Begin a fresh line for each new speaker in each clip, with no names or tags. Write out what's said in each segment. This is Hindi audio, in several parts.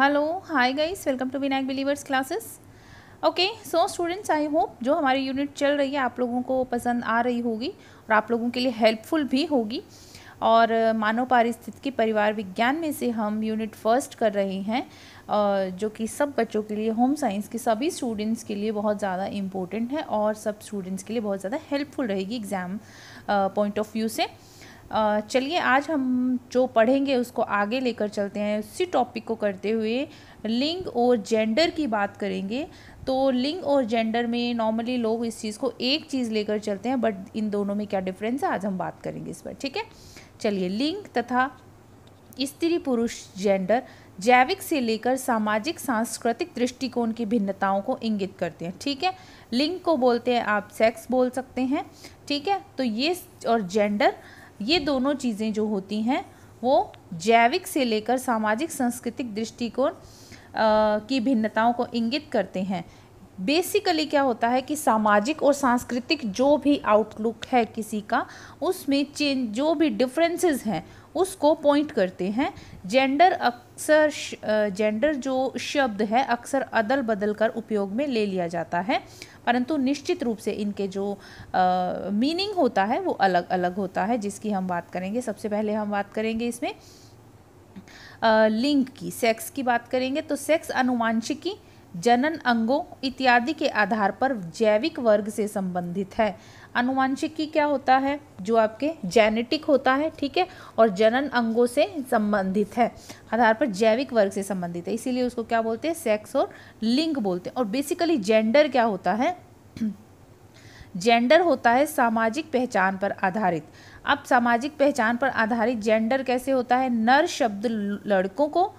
hello hi guys welcome to Vinayak believers classes okay so students I hope जो हमारी यूनिट चल रही है आप लोगों को पसंद आ रही होगी और आप लोगों के लिए हेल्पफुल भी होगी और मानव पारिस्थितिकी परिवार विज्ञान में से हम यूनिट फर्स्ट कर रहे हैं जो कि सब बच्चों के लिए होम साइंस के सभी स्टूडेंट्स के लिए बहुत ज़्यादा इम्पोर्टेंट है और सब स्टूडेंट्स के लिए बहुत ज़्यादा हेल्पफुल रहेगी एग्ज़ाम पॉइंट ऑफ व्यू से चलिए आज हम जो पढ़ेंगे उसको आगे लेकर चलते हैं उसी टॉपिक को करते हुए लिंग और जेंडर की बात करेंगे तो लिंग और जेंडर में नॉर्मली लोग इस चीज़ को एक चीज़ लेकर चलते हैं बट इन दोनों में क्या डिफरेंस है आज हम बात करेंगे इस पर ठीक है चलिए लिंग तथा स्त्री पुरुष जेंडर जैविक से लेकर सामाजिक सांस्कृतिक दृष्टिकोण की भिन्नताओं को इंगित करते हैं ठीक है लिंग को बोलते हैं आप सेक्स बोल सकते हैं ठीक है तो ये और जेंडर ये दोनों चीज़ें जो होती हैं वो जैविक से लेकर सामाजिक सांस्कृतिक दृष्टिकोण की भिन्नताओं को इंगित करते हैं बेसिकली क्या होता है कि सामाजिक और सांस्कृतिक जो भी आउटलुक है किसी का उसमें चेंज जो भी डिफरेंसेस हैं उसको पॉइंट करते हैं जेंडर अक्सर जेंडर जो शब्द है अक्सर अदल बदल कर उपयोग में ले लिया जाता है परंतु निश्चित रूप से इनके जो मीनिंग होता है वो अलग अलग होता है जिसकी हम बात करेंगे सबसे पहले हम बात करेंगे इसमें लिंग की सेक्स की बात करेंगे तो सेक्स अनुवांशिकी जनन अंगों इत्यादि के आधार पर जैविक वर्ग से संबंधित है अनुवांशिकी क्या होता है जो आपके जेनेटिक होता है ठीक है और जनन अंगों से संबंधित है आधार पर जैविक वर्ग से संबंधित है इसीलिए उसको क्या बोलते हैं सेक्स और लिंग बोलते हैं और बेसिकली जेंडर क्या होता है जेंडर होता है सामाजिक पहचान पर आधारित अब सामाजिक पहचान पर आधारित जेंडर कैसे होता है नर शब्द लड़कों को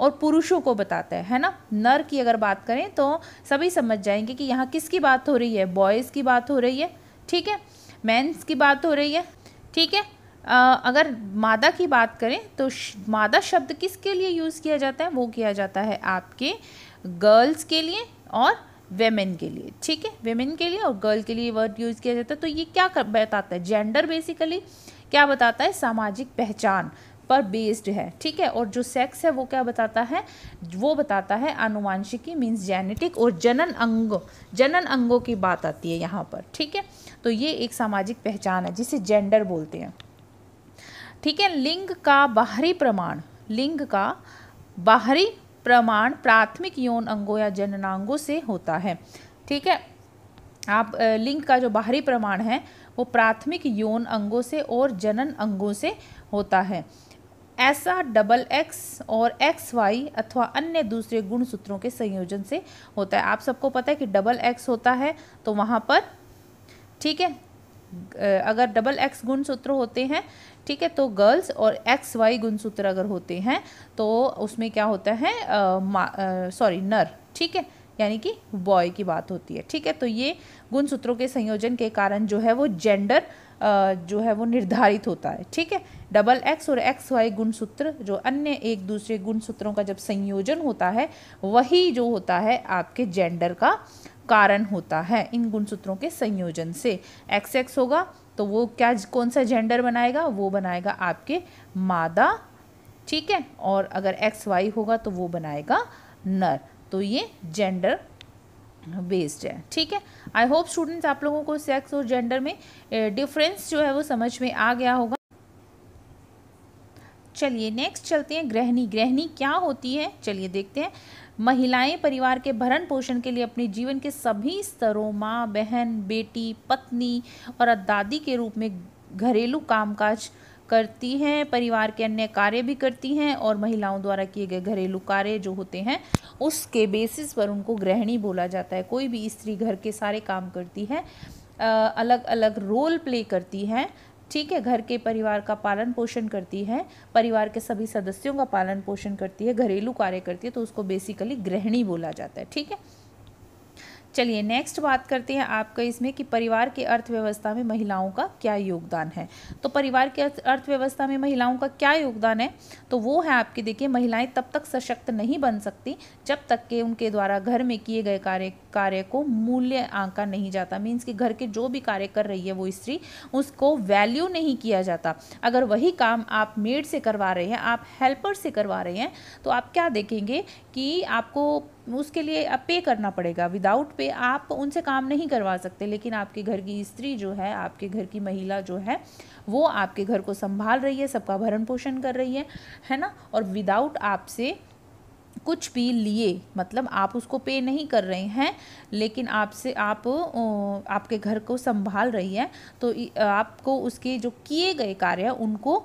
और पुरुषों को बताता है है ना नर की अगर बात करें तो सभी समझ जाएंगे कि यहाँ किसकी बात हो रही है बॉयज़ की बात हो रही है ठीक है मैंस की बात हो रही है ठीक है अगर मादा की बात करें तो मादा शब्द किसके लिए यूज़ किया जाता है वो किया जाता है आपके गर्ल्स के लिए और वेमेन के लिए ठीक है वेमेन के लिए और गर्ल के लिए वर्ड यूज़ किया जाता है तो ये क्या बताता है जेंडर बेसिकली क्या बताता है सामाजिक पहचान पर बेस्ड है ठीक है और जो सेक्स है वो क्या बताता है वो बताता है अनुवांशिकी मीन्स जेनेटिक और जनन अंग जनन अंगों की बात आती है यहाँ पर ठीक है तो ये एक सामाजिक पहचान है जिसे जेंडर बोलते हैं ठीक है लिंग का बाहरी प्रमाण लिंग का बाहरी प्रमाण प्राथमिक यौन अंगों या जननांगों से होता है ठीक है आप लिंग का जो बाहरी प्रमाण है वो प्राथमिक यौन अंगों से और जनन अंगों से होता है ऐसा डबल एक्स और एक्स वाई अथवा अन्य दूसरे गुण सूत्रों के संयोजन से होता है आप सबको पता है कि डबल एक्स होता है तो वहाँ पर ठीक है अगर डबल एक्स गुण सूत्र होते हैं ठीक है तो गर्ल्स और एक्स वाई गुण सूत्र अगर होते हैं तो उसमें क्या होता है सॉरी नर ठीक है यानी कि बॉय की बात होती है ठीक है तो ये गुण सूत्रों के संयोजन के कारण जो है वो जेंडर जो है वो निर्धारित होता है ठीक है डबल एक्स और एक्स वाई गुणसूत्र जो अन्य एक दूसरे गुणसूत्रों का जब संयोजन होता है वही जो होता है आपके जेंडर का कारण होता है इन गुणसूत्रों के संयोजन से एक्स एक्स होगा तो वो क्या कौन सा जेंडर बनाएगा वो बनाएगा आपके मादा ठीक है और अगर एक्स वाई होगा तो वो बनाएगा नर तो ये जेंडर बेस्ड है ठीक है आई होप स्टूडेंट्स आप लोगों को सेक्स और जेंडर में डिफरेंस जो है वो समझ में आ गया होगा चलिए नेक्स्ट चलते हैं गृहिणी गृहिणी क्या होती है चलिए देखते हैं महिलाएं परिवार के भरण पोषण के लिए अपने जीवन के सभी स्तरों माँ बहन बेटी पत्नी और दादी के रूप में घरेलू कामकाज करती हैं परिवार के अन्य कार्य भी करती हैं और महिलाओं द्वारा किए गए घरेलू कार्य जो होते हैं उसके बेसिस पर उनको गृहिणी बोला जाता है कोई भी स्त्री घर के सारे काम करती है अलग अलग रोल प्ले करती है ठीक है घर के परिवार का पालन पोषण करती है परिवार के सभी सदस्यों का पालन पोषण करती है घरेलू कार्य करती है तो उसको बेसिकली गृहिणी बोला जाता है ठीक है चलिए नेक्स्ट बात करते हैं आपका इसमें कि परिवार की अर्थव्यवस्था में महिलाओं का क्या योगदान है तो परिवार की अर्थव्यवस्था में महिलाओं का क्या योगदान है तो वो है आपकी देखिए महिलाएं तब तक सशक्त नहीं बन सकती जब तक के उनके द्वारा घर में किए गए कार्य कार्य को मूल्य आंका नहीं जाता मीन्स कि घर के जो भी कार्य कर रही है वो स्त्री उसको वैल्यू नहीं किया जाता अगर वही काम आप मेड से करवा रहे हैं आप हेल्पर से करवा रहे हैं तो आप क्या देखेंगे कि आपको उसके लिए आप पे करना पड़ेगा विदाउट पे आप उनसे काम नहीं करवा सकते लेकिन आपके घर की स्त्री जो है आपके घर की महिला जो है वो आपके घर को संभाल रही है सबका भरण पोषण कर रही है है ना और विदाउट आपसे कुछ भी लिए मतलब आप उसको पे नहीं कर रहे हैं लेकिन आपसे आप आपके घर को संभाल रही है तो आपको उसके जो किए गए कार्य उनको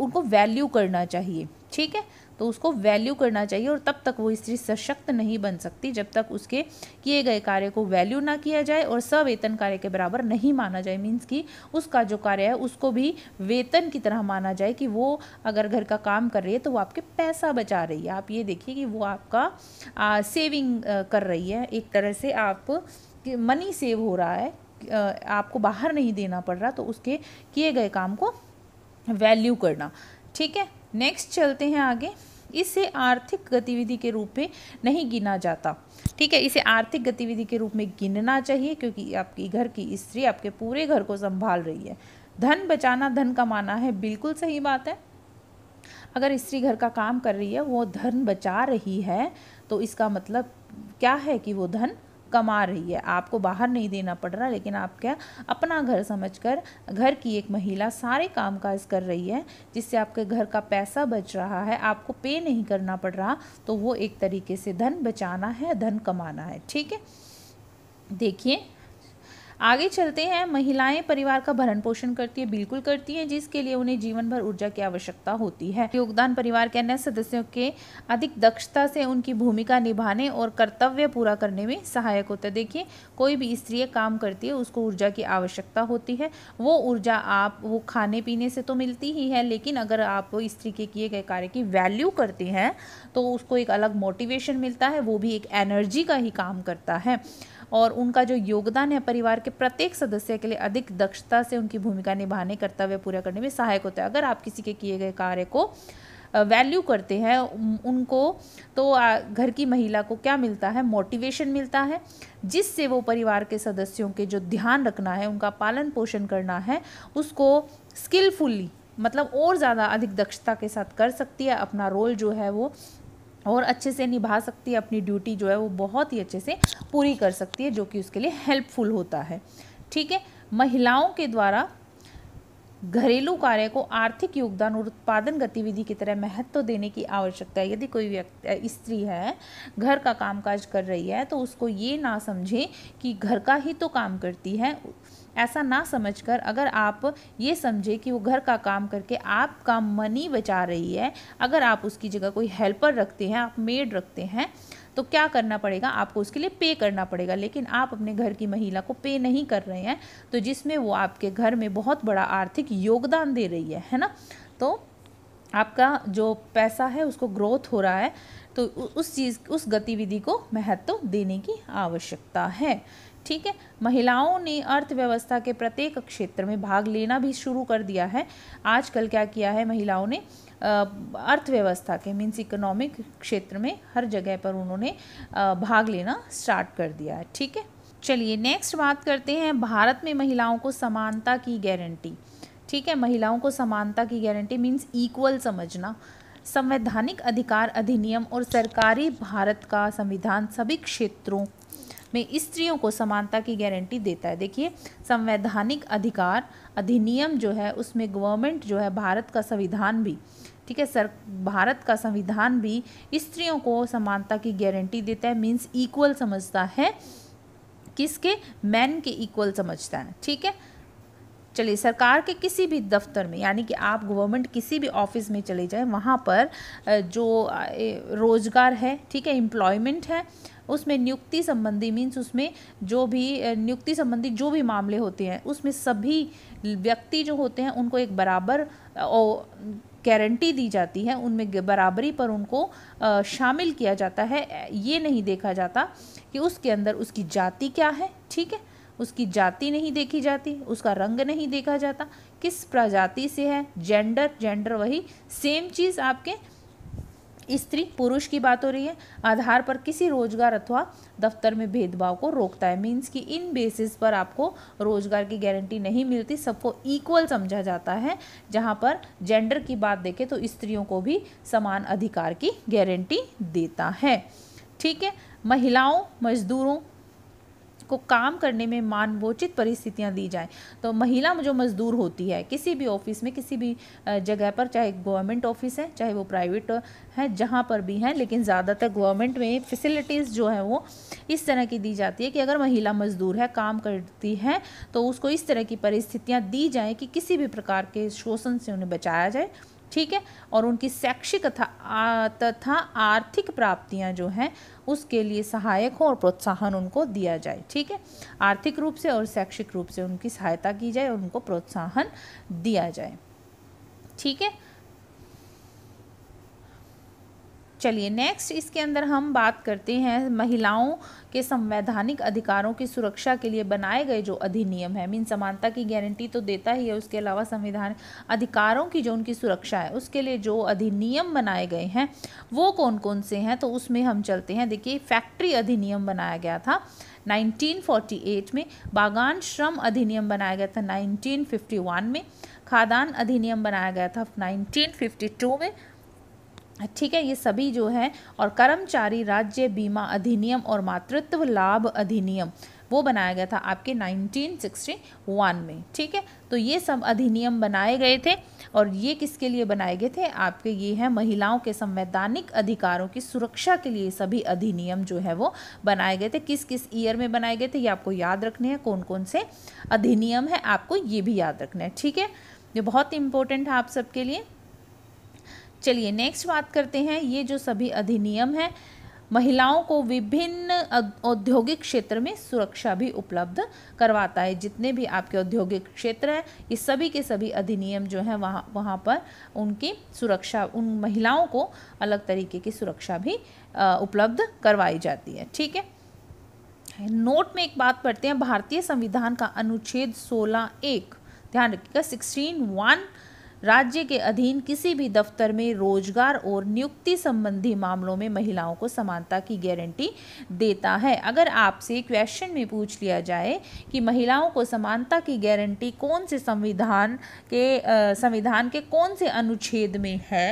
उनको वैल्यू करना चाहिए ठीक है तो उसको वैल्यू करना चाहिए और तब तक वो स्त्री सशक्त नहीं बन सकती जब तक उसके किए गए कार्य को वैल्यू ना किया जाए और सवेतन कार्य के बराबर नहीं माना जाए मीन्स कि उसका जो कार्य है उसको भी वेतन की तरह माना जाए कि वो अगर घर का काम कर रही है तो वो आपके पैसा बचा रही है आप ये देखिए कि वो आपका आ, सेविंग आ, कर रही है एक तरह से आप मनी सेव हो रहा है आपको बाहर नहीं देना पड़ रहा तो उसके किए गए काम को वैल्यू करना ठीक है नेक्स्ट चलते हैं आगे इसे आर्थिक गतिविधि के रूप में नहीं गिना जाता ठीक है इसे आर्थिक गतिविधि के रूप में गिनना चाहिए क्योंकि आपकी घर की स्त्री आपके पूरे घर को संभाल रही है धन बचाना धन कमाना है बिल्कुल सही बात है अगर स्त्री घर का काम कर रही है वो धन बचा रही है तो इसका मतलब क्या है कि वो धन कमा रही है आपको बाहर नहीं देना पड़ रहा लेकिन आप क्या अपना घर समझकर घर की एक महिला सारे काम काज कर रही है जिससे आपके घर का पैसा बच रहा है आपको पे नहीं करना पड़ रहा तो वो एक तरीके से धन बचाना है धन कमाना है ठीक है देखिए आगे चलते हैं महिलाएं परिवार का भरण पोषण करती है बिल्कुल करती हैं जिसके लिए उन्हें जीवन भर ऊर्जा की आवश्यकता होती है योगदान परिवार के अन्य सदस्यों के अधिक दक्षता से उनकी भूमिका निभाने और कर्तव्य पूरा करने में सहायक होता है देखिए कोई भी स्त्री काम करती है उसको ऊर्जा की आवश्यकता होती है वो ऊर्जा आप वो खाने पीने से तो मिलती ही है लेकिन अगर आप स्त्री के किए गए कार्य की वैल्यू करते हैं तो उसको एक अलग मोटिवेशन मिलता है वो भी एक एनर्जी का ही काम करता है और उनका जो योगदान है परिवार के प्रत्येक सदस्य के लिए अधिक दक्षता से उनकी भूमिका निभाने कर्तव्य पूरा करने में सहायक होता है अगर आप किसी के किए गए कार्य को वैल्यू करते हैं उनको तो घर की महिला को क्या मिलता है मोटिवेशन मिलता है जिससे वो परिवार के सदस्यों के जो ध्यान रखना है उनका पालन पोषण करना है उसको स्किलफुली मतलब और ज़्यादा अधिक दक्षता के साथ कर सकती है अपना रोल जो है वो और अच्छे से निभा सकती है अपनी ड्यूटी जो है वो बहुत ही अच्छे से पूरी कर सकती है जो कि उसके लिए हेल्पफुल होता है ठीक है महिलाओं के द्वारा घरेलू कार्य को आर्थिक योगदान और उत्पादन गतिविधि की तरह महत्व तो देने की आवश्यकता है यदि कोई व्यक्ति स्त्री है घर का कामकाज कर रही है तो उसको ये ना समझे कि घर का ही तो काम करती है ऐसा ना समझकर अगर आप ये समझे कि वो घर का काम करके आपका मनी बचा रही है अगर आप उसकी जगह कोई हेल्पर रखते हैं आप मेड रखते हैं तो क्या करना पड़ेगा आपको उसके लिए पे करना पड़ेगा लेकिन आप अपने घर की महिला को पे नहीं कर रहे हैं तो जिसमें वो आपके घर में बहुत बड़ा आर्थिक योगदान दे रही है है ना तो आपका जो पैसा है उसको ग्रोथ हो रहा है तो उस चीज़ उस गतिविधि को महत्व तो देने की आवश्यकता है ठीक है महिलाओं ने अर्थव्यवस्था के प्रत्येक क्षेत्र में भाग लेना भी शुरू कर दिया है आजकल क्या किया है महिलाओं ने अर्थव्यवस्था के मीन्स इकोनॉमिक क्षेत्र में हर जगह पर उन्होंने भाग लेना स्टार्ट कर दिया है ठीक है चलिए नेक्स्ट बात करते हैं भारत में महिलाओं को समानता की गारंटी ठीक है महिलाओं को समानता की गारंटी मीन्स इक्वल समझना संवैधानिक अधिकार अधिनियम और सरकारी भारत का संविधान सभी क्षेत्रों में स्त्रियों को समानता की गारंटी देता है देखिए संवैधानिक अधिकार अधिनियम जो है उसमें गवर्नमेंट जो है भारत का संविधान भी ठीक है सर भारत का संविधान भी स्त्रियों को समानता की गारंटी देता है मीन्स इक्वल समझता है किसके मैन के इक्वल समझता है ठीक है चलिए सरकार के किसी भी दफ्तर में यानी कि आप गवर्नमेंट किसी भी ऑफिस में चले जाएं वहाँ पर जो रोज़गार है ठीक है एम्प्लॉयमेंट है उसमें नियुक्ति संबंधी मीन्स उसमें जो भी नियुक्ति संबंधी जो भी मामले होते हैं उसमें सभी व्यक्ति जो होते हैं उनको एक बराबर गारंटी दी जाती है उनमें बराबरी पर उनको शामिल किया जाता है ये नहीं देखा जाता कि उसके अंदर उसकी जाति क्या है ठीक है उसकी जाति नहीं देखी जाती उसका रंग नहीं देखा जाता किस प्रजाति से है जेंडर जेंडर वही सेम चीज़ आपके स्त्री पुरुष की बात हो रही है आधार पर किसी रोजगार अथवा दफ्तर में भेदभाव को रोकता है मीन्स कि इन बेसिस पर आपको रोजगार की गारंटी नहीं मिलती सबको इक्वल समझा जाता है जहाँ पर जेंडर की बात देखें तो स्त्रियों को भी समान अधिकार की गारंटी देता है ठीक है महिलाओं मजदूरों को काम करने में मानवोचित परिस्थितियाँ दी जाएँ तो महिला जो मजदूर होती है किसी भी ऑफिस में किसी भी जगह पर चाहे गवर्नमेंट ऑफिस है चाहे वो प्राइवेट है जहाँ पर भी हैं लेकिन ज़्यादातर गवर्नमेंट में फैसिलिटीज़ जो है वो इस तरह की दी जाती है कि अगर महिला मजदूर है काम करती है तो उसको इस तरह की परिस्थितियाँ दी जाएँ कि किसी भी प्रकार के शोषण से उन्हें बचाया जाए ठीक है और उनकी शैक्षिक तथा तथा आर्थिक प्राप्तियां जो हैं उसके लिए सहायक हो और प्रोत्साहन उनको दिया जाए ठीक है आर्थिक रूप से और शैक्षिक रूप से उनकी सहायता की जाए और उनको प्रोत्साहन दिया जाए ठीक है चलिए नेक्स्ट इसके अंदर हम बात करते हैं महिलाओं के संवैधानिक अधिकारों की सुरक्षा के लिए बनाए गए जो अधिनियम है मीन समानता की गारंटी तो देता ही है उसके अलावा संविधान अधिकारों की जो उनकी सुरक्षा है उसके लिए जो अधिनियम बनाए गए हैं वो कौन कौन से हैं तो उसमें हम चलते हैं देखिए फैक्ट्री अधिनियम बनाया गया था 1948 में बागान श्रम अधिनियम बनाया गया था 1951 में खादान अधिनियम बनाया गया था 1952 में ठीक है ये सभी जो है और कर्मचारी राज्य बीमा अधिनियम और मातृत्व लाभ अधिनियम वो बनाया गया था आपके 1961 में ठीक है तो ये सब अधिनियम बनाए गए थे और ये किसके लिए बनाए गए थे आपके ये हैं महिलाओं के संवैधानिक अधिकारों की सुरक्षा के लिए सभी अधिनियम जो है वो बनाए गए थे किस किस ईयर में बनाए गए थे ये आपको याद रखने हैं कौन कौन से अधिनियम है आपको ये भी याद रखना है ठीक है ये बहुत इंपॉर्टेंट है आप सबके लिए चलिए नेक्स्ट बात करते हैं ये जो सभी अधिनियम है महिलाओं को विभिन्न औद्योगिक क्षेत्र में सुरक्षा भी उपलब्ध करवाता है जितने भी आपके औद्योगिक क्षेत्र हैं ये सभी के सभी अधिनियम जो हैं वहाँ वहाँ पर उनकी सुरक्षा उन महिलाओं को अलग तरीके की सुरक्षा भी उपलब्ध करवाई जाती है ठीक है नोट में एक बात पढ़ते हैं भारतीय संविधान का अनुच्छेद सोलह एक ध्यान रखिएगा सिक्सटीन वन राज्य के अधीन किसी भी दफ्तर में रोजगार और नियुक्ति संबंधी मामलों में महिलाओं को समानता की गारंटी देता है अगर आपसे क्वेश्चन में पूछ लिया जाए कि महिलाओं को समानता की गारंटी कौन से संविधान के संविधान के कौन से अनुच्छेद में है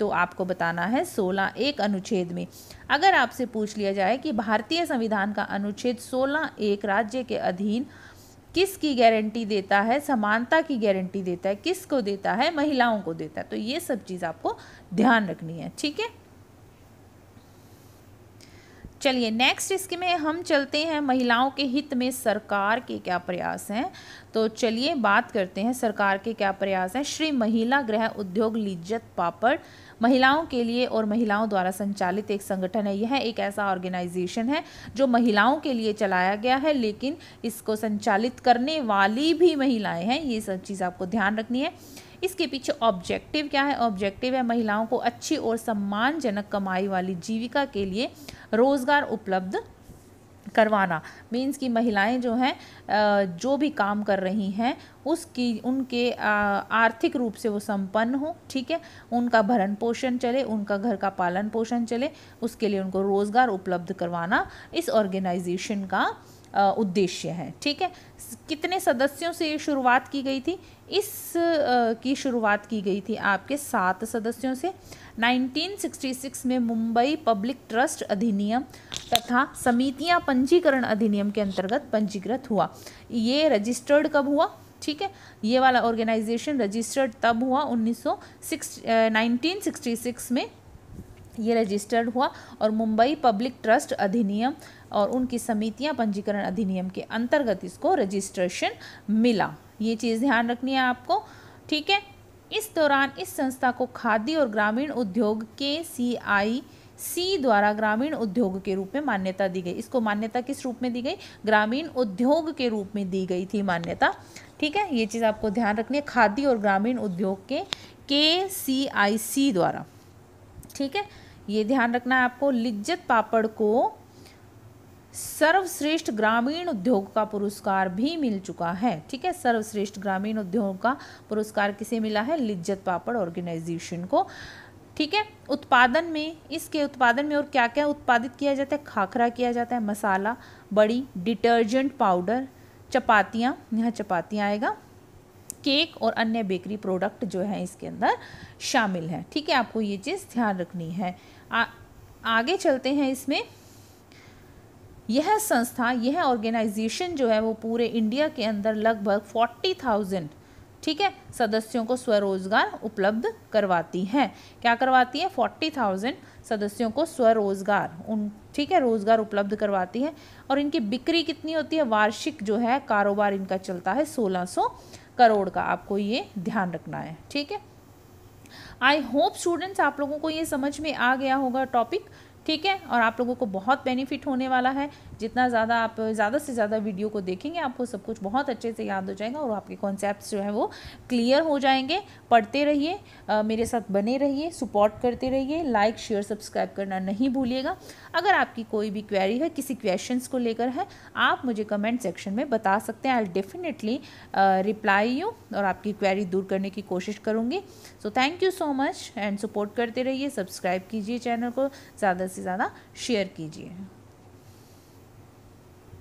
तो आपको बताना है सोलह एक अनुच्छेद में अगर आपसे पूछ लिया जाए कि भारतीय संविधान का अनुच्छेद सोलह एक राज्य के अधीन किसकी गारंटी देता है समानता की गारंटी देता है किसको देता है महिलाओं को देता है तो ये सब चीज़ आपको ध्यान रखनी है ठीक है चलिए नेक्स्ट इसके में हम चलते हैं महिलाओं के हित में सरकार के क्या प्रयास हैं तो चलिए बात करते हैं सरकार के क्या प्रयास हैं श्री महिला गृह उद्योग लिज्जत पापड़ महिलाओं के लिए और महिलाओं द्वारा संचालित एक संगठन है यह एक ऐसा ऑर्गेनाइजेशन है जो महिलाओं के लिए चलाया गया है लेकिन इसको संचालित करने वाली भी महिलाएं हैं ये सब चीज़ आपको ध्यान रखनी है इसके पीछे ऑब्जेक्टिव क्या है ऑब्जेक्टिव है महिलाओं को अच्छी और सम्मानजनक कमाई वाली जीविका के लिए रोज़गार उपलब्ध करवाना मीन्स कि महिलाएं जो हैं जो भी काम कर रही हैं उसकी उनके आर्थिक रूप से वो संपन्न हो ठीक है उनका भरण पोषण चले उनका घर का पालन पोषण चले उसके लिए उनको रोज़गार उपलब्ध करवाना इस ऑर्गेनाइजेशन का उद्देश्य है ठीक है कितने सदस्यों से ये शुरुआत की गई थी इस की शुरुआत की गई थी आपके सात सदस्यों से 1966 में मुंबई पब्लिक ट्रस्ट अधिनियम तथा समितियां पंजीकरण अधिनियम के अंतर्गत पंजीकृत हुआ ये रजिस्टर्ड कब हुआ ठीक है ये वाला ऑर्गेनाइजेशन रजिस्टर्ड तब हुआ उन्नीस सौ में ये रजिस्टर्ड हुआ और मुंबई पब्लिक ट्रस्ट अधिनियम और उनकी समितियां पंजीकरण अधिनियम के अंतर्गत इसको रजिस्ट्रेशन मिला ये चीज़ ध्यान रखनी है आपको ठीक है इस दौरान इस संस्था को खादी और ग्रामीण उद्योग के सी आई सी द्वारा ग्रामीण उद्योग के रूप में मान्यता दी गई इसको मान्यता किस रूप में दी गई ग्रामीण उद्योग के रूप में दी गई थी मान्यता ठीक है ये चीज़ आपको ध्यान रखनी है खादी और ग्रामीण उद्योग के के सी आई सी द्वारा ठीक है ये ध्यान रखना है आपको लिज्जत पापड़ को सर्वश्रेष्ठ ग्रामीण उद्योग का पुरस्कार भी मिल चुका है ठीक है सर्वश्रेष्ठ ग्रामीण उद्योग का पुरस्कार किसे मिला है लिज्जत पापड़ ऑर्गेनाइजेशन को ठीक है उत्पादन में इसके उत्पादन में और क्या क्या उत्पादित किया जाता है खाखरा किया जाता है मसाला बड़ी डिटर्जेंट पाउडर चपातियाँ यहाँ चपातियाँ आएगा केक और अन्य बेकरी प्रोडक्ट जो है इसके अंदर शामिल है ठीक है आपको ये चीज़ ध्यान रखनी है आ, आगे चलते हैं इसमें यह संस्था यह ऑर्गेनाइजेशन जो है वो पूरे इंडिया के अंदर लगभग फोर्टी थाउजेंड ठीक है सदस्यों को स्वरोजगार उपलब्ध करवाती है क्या करवाती है फोर्टी थाउजेंड सदस्यों को स्वरोजगार उन ठीक है रोजगार उपलब्ध करवाती है और इनकी बिक्री कितनी होती है वार्षिक जो है कारोबार इनका चलता है सोलह सौ सो करोड़ का आपको ये ध्यान रखना है ठीक है आई होप स्टूडेंट्स आप लोगों को ये समझ में आ गया होगा टॉपिक ठीक है और आप लोगों को बहुत बेनिफिट होने वाला है जितना ज़्यादा आप ज़्यादा से ज़्यादा वीडियो को देखेंगे आपको सब कुछ बहुत अच्छे से याद हो जाएगा और आपके कॉन्सेप्ट जो है वो क्लियर हो जाएंगे पढ़ते रहिए मेरे साथ बने रहिए सपोर्ट करते रहिए लाइक शेयर सब्सक्राइब करना नहीं भूलिएगा अगर आपकी कोई भी क्वेरी है किसी क्वेश्चन को लेकर है आप मुझे कमेंट सेक्शन में बता सकते हैं आई डेफिनेटली रिप्लाई यू और आपकी क्वेरी दूर करने की कोशिश करूँगी so thank you so much and support करते रहिए सब्सक्राइब कीजिए चैनल को ज़्यादा से ज़्यादा शेयर कीजिए